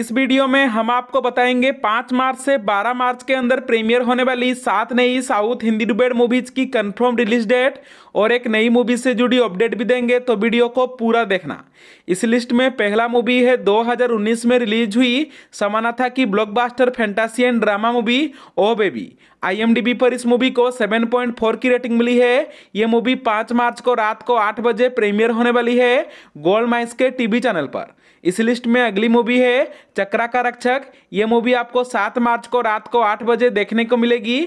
इस वीडियो में हम आपको बताएंगे 5 मार्च से 12 मार्च के अंदर प्रीमियर होने वाली सात नई साउथ हिंदी डुबेड मूवीज की कंफर्म रिलीज डेट और एक नई मूवी से जुड़ी अपडेट भी देंगे तो वीडियो को पूरा देखना इस लिस्ट में पहला मूवी है 2019 में रिलीज हुई था की blockbuster fantasy and drama movie Oh Baby आई पर इस मूवी को 7.4 की रेटिंग मिली है ये मूवी 5 मार्च को रात को आठ बजे प्रीमियर होने वाली है गोल्ड माइस के टीवी चैनल पर इस लिस्ट में अगली मूवी है चक्रा का रक्षक ये मूवी आपको सात मार्च को रात को आठ बजे देखने को मिलेगी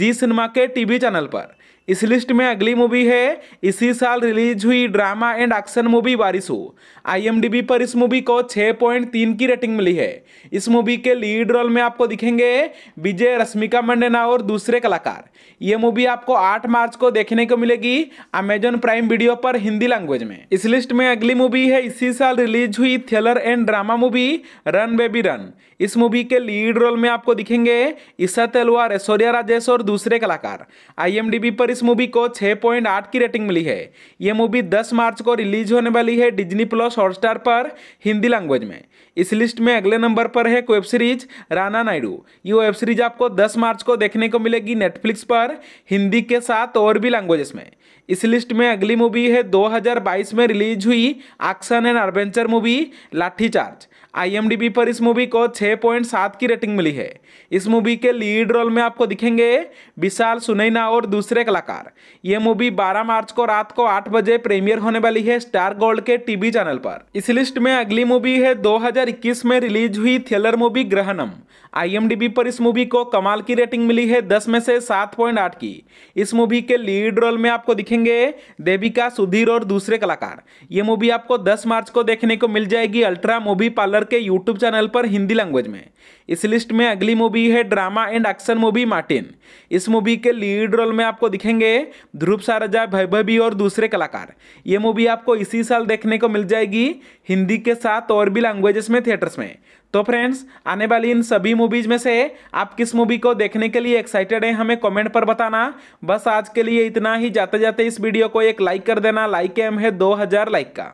जी सिनेमा के टीवी चैनल पर इस लिस्ट में अगली मूवी है इसी साल रिलीज हुई drama and action movie Varisu IMDb पर इस मूवी को 6.3 की रेटिंग मिली है इस मूवी के लीड रोल में आपको दिखेंगे विजय रश्मिका मंडेना और दूसरे कलाकार ये मूवी आपको 8 मार्च को देखने को मिलेगी अमेजोन प्राइम वीडियो पर हिंदी लैंग्वेज में इस लिस्ट में अगली मूवी है इसी साल रिलीज हुई thriller and drama movie Run Baby Run इस मूवी के लीड रोल में आपको दिखेंगे ईसा तेलुआ ऐश्वर्या राजेश और दूसरे कलाकार आई पर इस मूवी को 6.8 की रेटिंग मिली है ये मूवी 10 मार्च को रिलीज होने वाली है डिज्नी प्लस हॉटस्टार पर हिंदी लैंग्वेज में इस लिस्ट में अगले नंबर पर है वेब सीरीज राना नायडू ये वेब सीरीज आपको 10 मार्च को देखने को मिलेगी नेटफ्लिक्स पर हिंदी के साथ और भी लैंग्वेजेस में इस लिस्ट में अगली मूवी है दो में रिलीज हुई action and adventure movie Laththi Charge आई पर इस मूवी को 6.7 की रेटिंग मिली है इस मूवी के लीड रोल में आपको दिखेंगे विशाल सुनैना और दूसरे कलाकार कलाकार ये मूवी 12 मार्च को रात को 8 बजे प्रीमियर होने वाली है स्टार गोल्ड के टीवी चैनल पर इस लिस्ट में अगली मूवी है 2021 में रिलीज हुई थ्रिलर मूवी ग्रहणम आईएमडीबी पर इस मूवी को कमाल की रेटिंग मिली है दस में से सात की इस मूवी के लीड रोल में आपको दिखेंगे देविका सुधीर और दूसरे कलाकार ये मूवी आपको दस मार्च को देखने को मिल जाएगी अल्ट्रा मूवी पार्लर के यूट्यूब चैनल पर हिंदी लैंग्वेज में इस लिस्ट में अगली मूवी है drama and action movie Martin इस मूवी के लीड रोल में आपको दिखेंगे देखेंगे ध्रुव सारजा वैभवी और दूसरे कलाकार ये मूवी आपको इसी साल देखने को मिल जाएगी हिंदी के साथ और भी लैंग्वेजेस में थिएटर्स में तो फ्रेंड्स आने वाली इन सभी मूवीज में से आप किस मूवी को देखने के लिए एक्साइटेड हैं हमें कमेंट पर बताना बस आज के लिए इतना ही जाते जाते इस वीडियो को एक लाइक कर देना लाइक एम है दो लाइक का